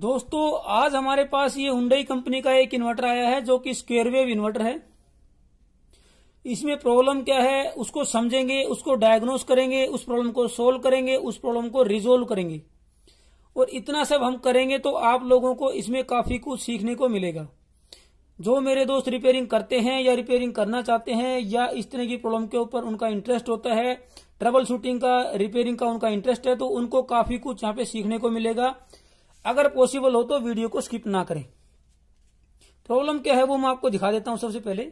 दोस्तों आज हमारे पास ये हुडई कंपनी का एक इन्वर्टर आया है जो कि स्क्वेयर वेव इन्वर्टर है इसमें प्रॉब्लम क्या है उसको समझेंगे उसको डायग्नोस करेंगे उस प्रॉब्लम को सोल्व करेंगे उस प्रॉब्लम को रिजोल्व करेंगे और इतना सब हम करेंगे तो आप लोगों को इसमें काफी कुछ सीखने को मिलेगा जो मेरे दोस्त रिपेयरिंग करते हैं या रिपेयरिंग करना चाहते हैं या इस तरह की प्रॉब्लम के ऊपर उनका इंटरेस्ट होता है ट्रबल शूटिंग का रिपेयरिंग का उनका इंटरेस्ट है तो उनको काफी कुछ यहाँ पे सीखने को मिलेगा अगर पॉसिबल हो तो वीडियो को स्किप ना करें प्रॉब्लम क्या है वो मैं आपको दिखा देता हूं सबसे पहले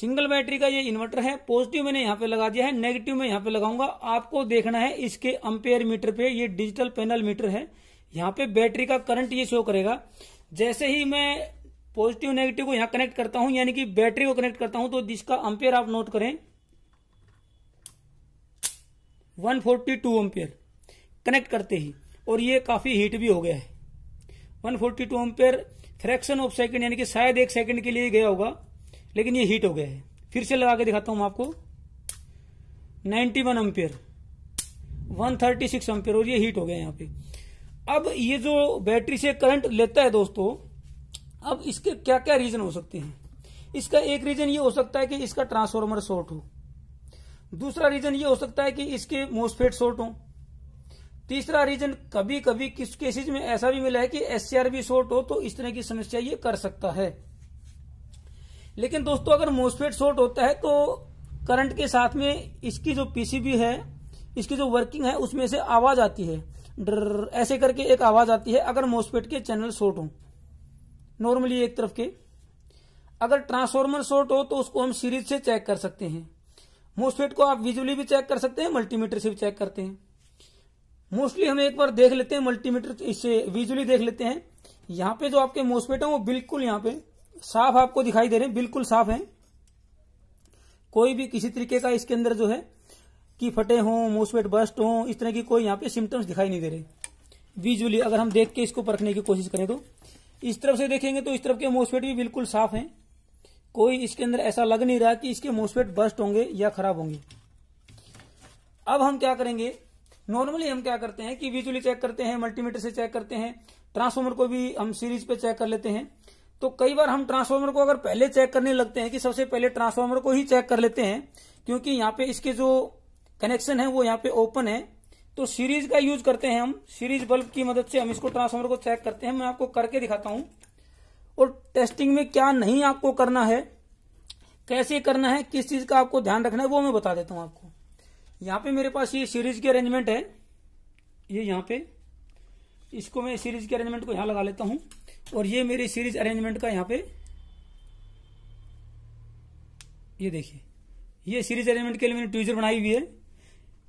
सिंगल बैटरी का ये इन्वर्टर है पॉजिटिव मैंने यहां पे लगा दिया है नेगेटिव में यहां पे लगाऊंगा आपको देखना है इसके अम्पेयर मीटर पे ये डिजिटल पैनल मीटर है यहां पे बैटरी का करंट ये शो करेगा जैसे ही मैं पॉजिटिव नेगेटिव को यहां कनेक्ट करता हूं यानी कि बैटरी को कनेक्ट करता हूं तो जिसका अम्पेयर आप नोट करें वन फोर्टी अम्पेयर कनेक्ट करते ही और ये काफी हीट भी हो गया है 142 forty two ampere fraction of second यानी कि शायद एक सेकंड के लिए गया होगा लेकिन ये हीट हो गया है फिर से लगा के दिखाता हूं आपको 91 one ampere one thirty six ampere और ये हीट हो गया यहाँ पे अब ये जो बैटरी से करंट लेता है दोस्तों अब इसके क्या क्या रीजन हो सकते हैं इसका एक रीजन ये हो सकता है कि इसका ट्रांसफॉर्मर शॉर्ट हो दूसरा रीजन ये हो सकता है कि इसके मोस्फेट शॉर्ट हो तीसरा रीजन कभी कभी किस केसेज में ऐसा भी मिला है कि एस भी शॉर्ट हो तो इस तरह की समस्या ये कर सकता है लेकिन दोस्तों अगर मोस्फेट शॉर्ट होता है तो करंट के साथ में इसकी जो पीसीबी है इसकी जो वर्किंग है उसमें से आवाज आती है ऐसे करके एक आवाज आती है अगर मोस्फेट के चैनल शॉर्ट हो नॉर्मली एक तरफ के अगर ट्रांसफॉर्मर शॉर्ट हो तो उसको हम सीरीज से चेक कर सकते हैं मोस्फेट को आप विजुअली भी चेक कर सकते हैं मल्टीमीटर से भी चेक करते हैं मोस्टली हम एक बार देख लेते हैं मल्टीमीटर इससे विजुअली देख लेते हैं यहाँ पे जो आपके मोसपेट है वो बिल्कुल यहाँ पे साफ आपको दिखाई दे रहे हैं बिल्कुल साफ है कोई भी किसी तरीके का इसके अंदर जो है कि फटे हों मोसपेट बस्ट हों इस तरह की कोई यहाँ पे सिम्टम्स दिखाई नहीं दे रहे विजुअली अगर हम देख के इसको परखने की कोशिश करें तो इस तरफ से देखेंगे तो इस तरफ के मोसपेट भी बिल्कुल साफ हैं कोई इसके अंदर ऐसा लग नहीं रहा कि इसके मोसपेट बस्ट होंगे या खराब होंगे अब हम क्या करेंगे नॉर्मली हम क्या करते हैं कि विजुअली चेक करते हैं मल्टीमीटर से चेक करते हैं ट्रांसफॉर्मर को भी हम सीरीज पे चेक कर लेते हैं तो कई बार हम ट्रांसफॉर्मर को अगर पहले चेक करने लगते हैं कि सबसे पहले ट्रांसफॉर्मर को ही चेक कर लेते हैं क्योंकि यहाँ पे इसके जो कनेक्शन है वो यहाँ पे ओपन है तो सीरीज का यूज करते हैं हम सीरीज बल्ब की मदद से हम इसको ट्रांसफॉर्मर को चेक करते हैं मैं आपको करके दिखाता हूं और टेस्टिंग में क्या नहीं आपको करना है कैसे करना है किस चीज का आपको ध्यान रखना है वो मैं बता देता हूं आपको यहाँ पे मेरे पास ये सीरीज की अरेंजमेंट है ये यहाँ पे इसको मैं सीरीज के अरेंजमेंट को यहां लगा लेता हूं और ये मेरी सीरीज अरेंजमेंट का यहाँ पे ये देखिए ये सीरीज अरेंजमेंट के लिए मैंने ट्यूजर बनाई हुई है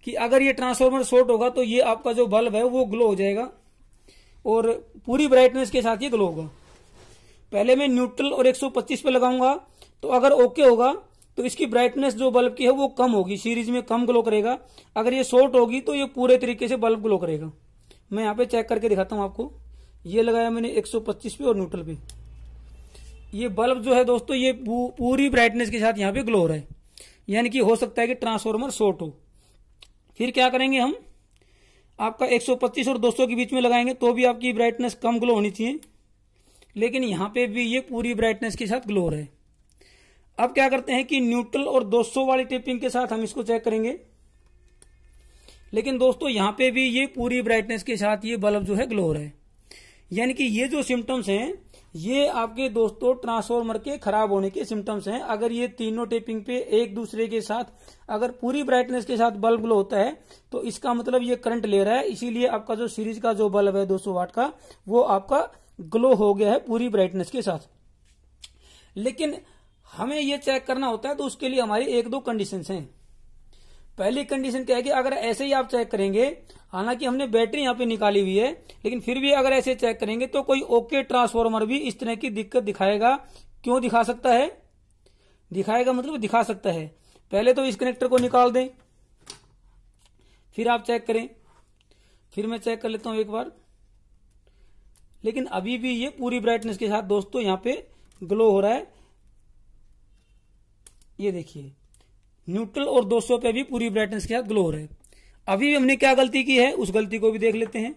कि अगर ये ट्रांसफॉर्मर शॉर्ट होगा तो ये आपका जो बल्ब है वो ग्लो हो जाएगा और पूरी ब्राइटनेस के साथ ये ग्लो होगा पहले मैं न्यूट्रल और 125 पे लगाऊंगा तो अगर ओके होगा तो इसकी ब्राइटनेस जो बल्ब की है वो कम होगी सीरीज में कम ग्लो करेगा अगर ये शॉर्ट होगी तो ये पूरे तरीके से बल्ब ग्लो करेगा मैं यहाँ पे चेक करके दिखाता हूँ आपको ये लगाया मैंने 125 पे और न्यूट्रल पे ये बल्ब जो है दोस्तों ये पूरी ब्राइटनेस के साथ यहाँ पे ग्लो रहा है यानी कि हो सकता है कि ट्रांसफॉर्मर शॉर्ट हो फिर क्या करेंगे हम आपका 125 और 200 के बीच में लगाएंगे तो भी आपकी ब्राइटनेस कम ग्लो होनी चाहिए लेकिन यहाँ पे भी ये पूरी ब्राइटनेस के साथ ग्लो है अब क्या करते हैं कि न्यूट्रल और 200 वाली टेपिंग के साथ हम इसको चेक करेंगे लेकिन दोस्तों यहां पे भी ये पूरी ब्राइटनेस के साथ ये बल्ब जो है ग्लो रहा है यानी कि ये जो सिम्टम्स हैं ये आपके दोस्तों ट्रांसफॉर्मर के खराब होने के सिम्टम्स हैं अगर ये तीनों टेपिंग पे एक दूसरे के साथ अगर पूरी ब्राइटनेस के साथ बल्ब ग्लो होता है तो इसका मतलब ये करंट ले रहा है इसीलिए आपका जो सीरीज का जो बल्ब है 200 वाट का वो आपका ग्लो हो गया है पूरी ब्राइटनेस के साथ लेकिन हमें यह चेक करना होता है तो उसके लिए हमारी एक दो कंडीशन हैं पहली कंडीशन क्या है कि अगर ऐसे ही आप चेक करेंगे हालांकि हमने बैटरी यहाँ पे निकाली हुई है लेकिन फिर भी अगर ऐसे चेक करेंगे तो कोई ओके ट्रांसफॉर्मर भी इस तरह की दिक्कत दिखाएगा क्यों दिखा सकता है दिखाएगा मतलब दिखा सकता है पहले तो इस कनेक्टर को निकाल दें फिर आप चेक करें फिर मैं चेक कर लेता हूं एक बार लेकिन अभी भी ये पूरी ब्राइटनेस के साथ दोस्तों यहाँ पे ग्लो हो रहा है ये देखिए न्यूट्रल और 200 पे भी पूरी ब्राइटनेस के साथ ग्लो हो रहे है अभी हमने क्या गलती की है उस गलती को भी देख लेते हैं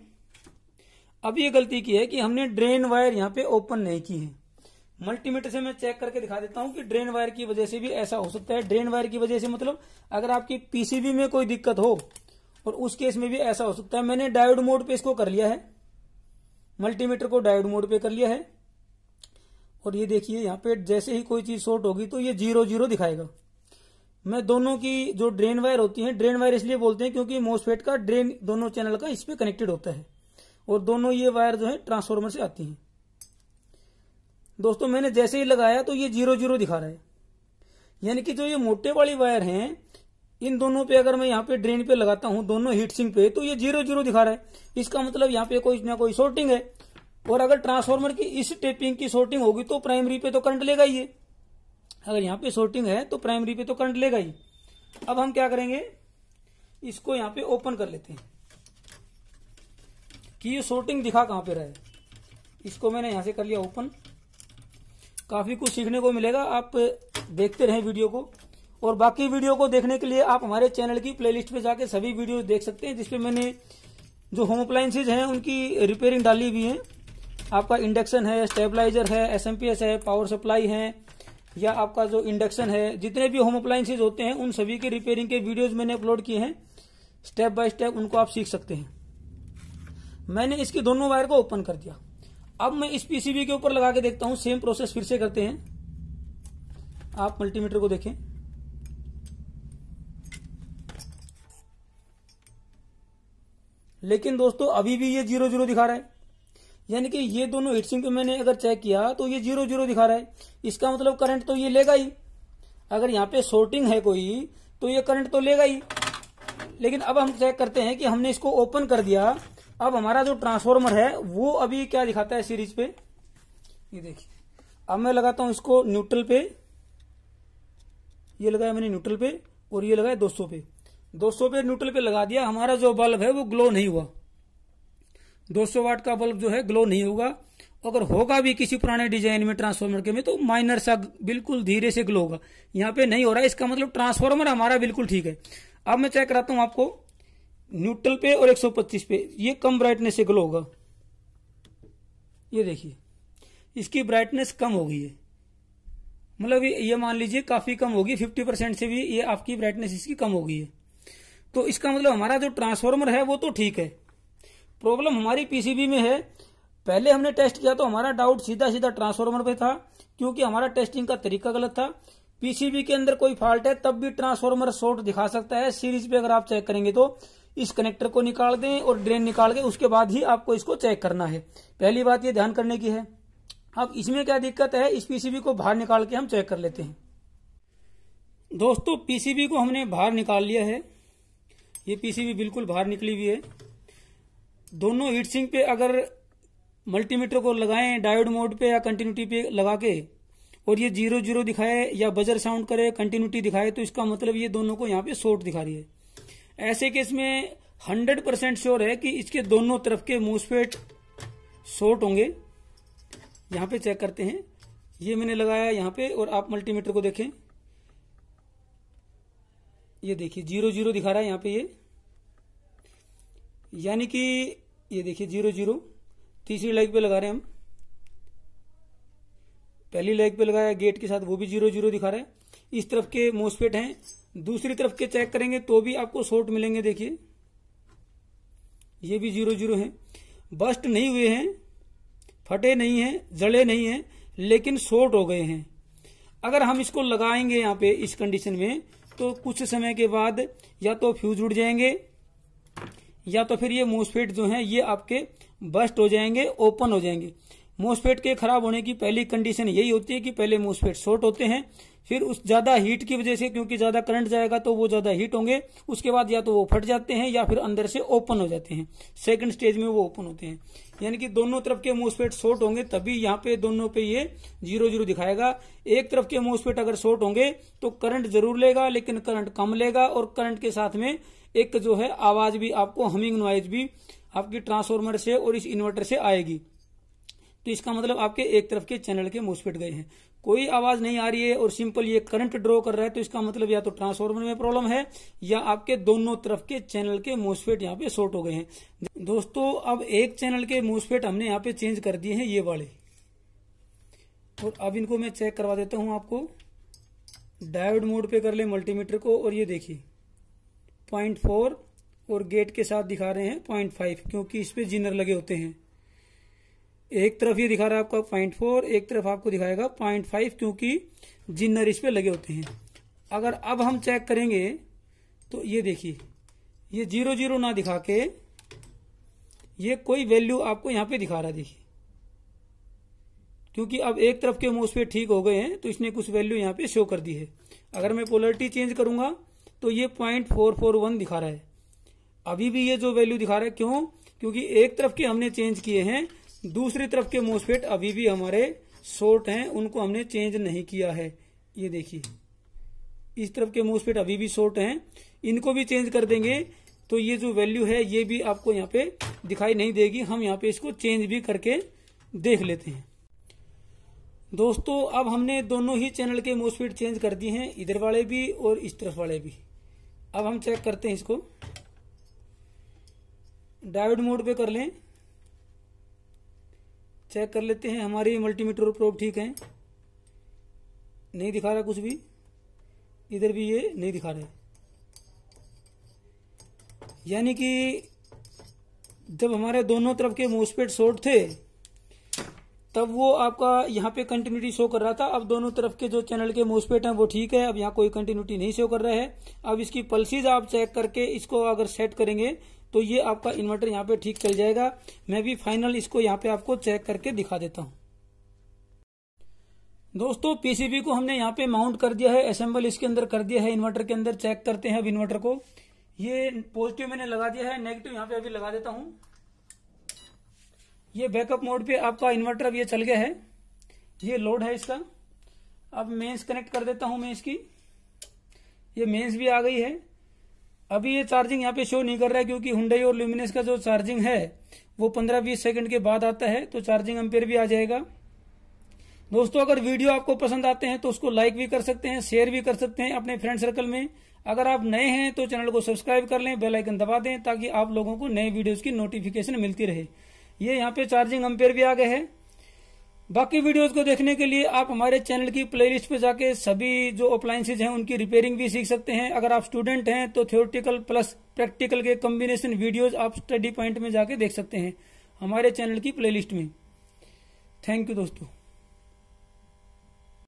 अभी ये गलती की है कि हमने ड्रेन वायर यहाँ पे ओपन नहीं की है मल्टीमीटर से मैं चेक करके दिखा देता हूँ कि ड्रेन वायर की वजह से भी ऐसा हो सकता है ड्रेन वायर की वजह से मतलब अगर आपकी पीसीबी में कोई दिक्कत हो और उस केस में भी ऐसा हो सकता है मैंने डायोड मोड पे इसको कर लिया है मल्टीमीटर को डायोड मोड पे कर लिया है और ये देखिए यहाँ पे जैसे ही कोई चीज शॉर्ट होगी तो ये जीरो जीरो दिखाएगा मैं दोनों की जो ड्रेन वायर होती है ड्रेन वायर इसलिए बोलते हैं क्योंकि मोसफेट का ड्रेन दोनों चैनल का इसपे कनेक्टेड होता है और दोनों ये वायर जो है ट्रांसफॉर्मर से आती है दोस्तों मैंने जैसे ही लगाया तो ये जीरो जीरो दिखा रहा है यानी कि जो ये मोटे वाली वायर है इन दोनों पे अगर मैं यहाँ पे ड्रेन पे लगाता हूँ दोनों हीट सिंह पे तो ये जीरो जीरो दिखा रहा है इसका मतलब यहाँ पे कोई ना कोई शॉर्टिंग है और अगर ट्रांसफार्मर की इस टेपिंग की शॉर्टिंग होगी तो प्राइमरी पे तो करंट लेगा ही अगर यहाँ पे शॉर्टिंग है तो प्राइमरी पे तो करंट लेगा ही अब हम क्या करेंगे इसको यहाँ पे ओपन कर लेते हैं कि ये शॉर्टिंग दिखा कहाँ पे रहे इसको मैंने यहां से कर लिया ओपन काफी कुछ सीखने को मिलेगा आप देखते रहें वीडियो को और बाकी वीडियो को देखने के लिए आप हमारे चैनल की प्लेलिस्ट पे जाके सभी वीडियो देख सकते हैं जिसपे मैंने जो होम अप्लायसेज हैं उनकी रिपेयरिंग डाली हुई है आपका इंडक्शन है स्टेबलाइजर है एसएमपीएस है पावर सप्लाई है या आपका जो इंडक्शन है जितने भी होम अप्लायसेज होते हैं उन सभी के रिपेयरिंग के वीडियोज मैंने अपलोड किए हैं स्टेप बाय स्टेप उनको आप सीख सकते हैं मैंने इसके दोनों वायर को ओपन कर दिया अब मैं इस पीसीबी के ऊपर लगा के देखता हूं सेम प्रोसेस फिर से करते हैं आप मल्टीमीटर को देखें लेकिन दोस्तों अभी भी ये जीरो जीरो दिखा रहा है यानी कि ये दोनों हिटसिंग को मैंने अगर चेक किया तो ये जीरो जीरो दिखा रहा है इसका मतलब करंट तो ये लेगा ही अगर यहाँ पे शॉर्टिंग है कोई तो ये करंट तो लेगा ही लेकिन अब हम चेक करते हैं कि हमने इसको ओपन कर दिया अब हमारा जो ट्रांसफॉर्मर है वो अभी क्या दिखाता है सीरीज पे ये देखिए अब मैं लगाता हूं इसको न्यूट्रल पे ये लगाया मैंने न्यूट्रल पे और ये लगाया 200 पे 200 पे न्यूट्रल पे लगा दिया हमारा जो बल्ब है वो ग्लो नहीं हुआ 200 वाट का बल्ब जो है ग्लो नहीं होगा अगर होगा भी किसी पुराने डिजाइन में ट्रांसफार्मर के में तो माइनर सा बिल्कुल धीरे से ग्लो होगा यहाँ पे नहीं हो रहा है इसका मतलब ट्रांसफार्मर हमारा बिल्कुल ठीक है अब मैं चेक कराता हूँ आपको न्यूट्रल पे और 125 पे ये कम ब्राइटनेस से ग्लो होगा ये देखिए इसकी ब्राइटनेस कम हो गई है मतलब ये मान लीजिए काफी कम होगी 50 परसेंट से भी ये आपकी ब्राइटनेस इसकी कम हो गई है तो इसका मतलब हमारा जो ट्रांसफार्मर है वो तो ठीक है प्रॉब्लम हमारी पीसीबी में है पहले हमने टेस्ट किया तो हमारा डाउट सीधा सीधा ट्रांसफार्मर पे था क्योंकि हमारा टेस्टिंग का तरीका गलत था पीसीबी के अंदर कोई फॉल्ट है तब भी ट्रांसफार्मर शॉर्ट दिखा सकता है सीरीज पे अगर आप चेक करेंगे तो इस कनेक्टर को निकाल दें और ड्रेन निकाल के उसके बाद ही आपको इसको चेक करना है पहली बात ये ध्यान करने की है अब इसमें क्या दिक्कत है इस पीसीबी को बाहर निकाल के हम चेक कर लेते हैं दोस्तों पीसीबी को हमने बाहर निकाल लिया है ये पीसीबी बिल्कुल बाहर निकली हुई है दोनों हीट सिंक पे अगर मल्टीमीटर को लगाएं डायोड मोड पे या कंटिन्यूटी पे लगा के और ये जीरो जीरो दिखाए या बजर साउंड करे कंटिन्यूटी दिखाए तो इसका मतलब ये दोनों को यहाँ पे शॉर्ट दिखा रही है ऐसे केस में हंड्रेड परसेंट श्योर है कि इसके दोनों तरफ के मोसफेट शॉर्ट होंगे यहाँ पे चेक करते हैं ये मैंने लगाया यहाँ पे और आप मल्टीमीटर को देखें ये देखिए जीरो जीरो दिखा रहा है यहाँ पे ये यानी कि ये देखिए जीरो जीरो तीसरी लाइक पे लगा रहे हैं हम पहली लाइक पे लगाया गेट के साथ वो भी जीरो जीरो दिखा रहे हैं इस तरफ के मोसपेट हैं दूसरी तरफ के चेक करेंगे तो भी आपको शॉर्ट मिलेंगे देखिए ये भी जीरो जीरो है बस्ट नहीं हुए हैं फटे नहीं हैं जड़े नहीं हैं लेकिन शॉर्ट हो गए हैं अगर हम इसको लगाएंगे यहाँ पे इस कंडीशन में तो कुछ समय के बाद या तो फ्यूज उड़ जाएंगे या तो फिर ये मोसफेट जो है ये आपके बस्ट हो जाएंगे ओपन हो जाएंगे मोसफेट के खराब होने की पहली कंडीशन यही होती है कि पहले मोसफेट शॉर्ट होते हैं फिर उस ज्यादा हीट की वजह से क्योंकि ज्यादा करंट जाएगा तो वो ज्यादा हीट होंगे उसके बाद या तो वो फट जाते हैं या फिर अंदर से ओपन हो जाते हैं सेकंड स्टेज में वो ओपन होते हैं यानी कि दोनों तरफ के मोसपेट शॉर्ट होंगे तभी यहाँ पे दोनों पे ये जीरो जीरो दिखाएगा एक तरफ के मोसपेट अगर शॉर्ट होंगे तो करंट जरूर लेगा लेकिन करंट कम लेगा और करंट के साथ में एक जो है आवाज भी आपको हमिंग नॉइज भी आपकी ट्रांसफॉर्मर से और इस इन्वर्टर से आएगी तो इसका मतलब आपके एक तरफ के चैनल के मोसपेट गए हैं कोई आवाज नहीं आ रही है और सिंपल ये करंट ड्रॉ कर रहा है तो इसका मतलब या तो ट्रांसफॉर्मर में प्रॉब्लम है या आपके दोनों तरफ के चैनल के मोसफेट यहाँ पे शॉर्ट हो गए हैं दोस्तों अब एक चैनल के मोसफेट हमने यहाँ पे चेंज कर दिए हैं ये वाले और अब इनको मैं चेक करवा देता हूं आपको डायोड मोड पे कर ले मल्टीमीटर को और ये देखिए पॉइंट फोर और गेट के साथ दिखा रहे हैं पॉइंट फाइव क्योंकि इस पे जिनर लगे होते हैं एक तरफ ये दिखा रहा है आपका पॉइंट फोर एक तरफ आपको दिखाएगा पॉइंट फाइव क्योंकि जिन इस पे लगे होते हैं अगर अब हम चेक करेंगे तो ये देखिए ये जीरो जीरो ना दिखा के ये कोई वैल्यू आपको यहां पे दिखा रहा है देखिए क्योंकि अब एक तरफ के हम उस पर ठीक हो गए हैं तो इसने कुछ वैल्यू यहां पे शो कर दी है अगर मैं पोलरिटी चेंज करूंगा तो ये पॉइंट फोर फोर वन दिखा रहा है अभी भी ये जो वैल्यू दिखा रहा है क्यों क्योंकि एक तरफ के हमने चेंज किए हैं दूसरी तरफ के मोसफेट अभी भी हमारे शॉर्ट हैं उनको हमने चेंज नहीं किया है ये देखिए इस तरफ के मोसफेट अभी भी शॉर्ट हैं इनको भी चेंज कर देंगे तो ये जो वैल्यू है ये भी आपको यहाँ पे दिखाई नहीं देगी हम यहाँ पे इसको चेंज भी करके देख लेते हैं दोस्तों अब हमने दोनों ही चैनल के मोसफेट चेंज कर दिए हैं इधर वाले भी और इस तरफ वाले भी अब हम चेक करते हैं इसको डायोड मोड पे कर लें चेक कर लेते हैं हमारी मल्टीमीटर और प्रोब ठीक है नहीं दिखा रहा कुछ भी इधर भी ये नहीं दिखा रहे यानी कि जब हमारे दोनों तरफ के मोस्पेट शॉर्ट थे तब वो आपका यहाँ पे कंटिन्यूटी शो कर रहा था अब दोनों तरफ के जो चैनल के मोसपेट हैं वो ठीक है अब यहाँ कोई कंटिन्यूटी नहीं शो कर रहा है अब इसकी पल्सिस आप चेक करके इसको अगर सेट करेंगे तो ये आपका इन्वर्टर यहाँ पे ठीक चल जाएगा मैं भी फाइनल इसको यहाँ पे आपको चेक करके दिखा देता हूँ दोस्तों पीसीबी को हमने यहाँ पे माउंट कर दिया है असेंबल इसके अंदर कर दिया है इन्वर्टर के अंदर चेक करते हैं अब इन्वर्टर को ये पॉजिटिव मैंने लगा दिया है नेगेटिव यहाँ पे अभी लगा देता हूँ ये बैकअप मोड पे आपका इन्वर्टर अब ये चल गया है ये लोड है इसका अब मेंस कनेक्ट कर देता हूं मैं इसकी ये मेंस भी आ गई है अभी ये चार्जिंग यहाँ पे शो नहीं कर रहा है क्योंकि हुडई और ल्यूमिनस का जो चार्जिंग है वो पंद्रह बीस सेकंड के बाद आता है तो चार्जिंग एम्पेयर भी आ जाएगा दोस्तों अगर वीडियो आपको पसंद आते हैं तो उसको लाइक भी कर सकते हैं शेयर भी कर सकते हैं अपने फ्रेंड सर्कल में अगर आप नए हैं तो चैनल को सब्सक्राइब कर लें बेलाइकन दबा दें ताकि आप लोगों को नए वीडियोस की नोटिफिकेशन मिलती रहे ये यहाँ पे चार्जिंग अम्पेयर भी आ गए है बाकी वीडियोस को देखने के लिए आप हमारे चैनल की प्लेलिस्ट पे जाके सभी जो अप्लायसेज हैं उनकी रिपेयरिंग भी सीख सकते हैं अगर आप स्टूडेंट हैं तो थ्योरेटिकल प्लस प्रैक्टिकल के कॉम्बिनेशन वीडियोस आप स्टडी पॉइंट में जाके देख सकते हैं हमारे चैनल की प्लेलिस्ट में थैंक यू दोस्तों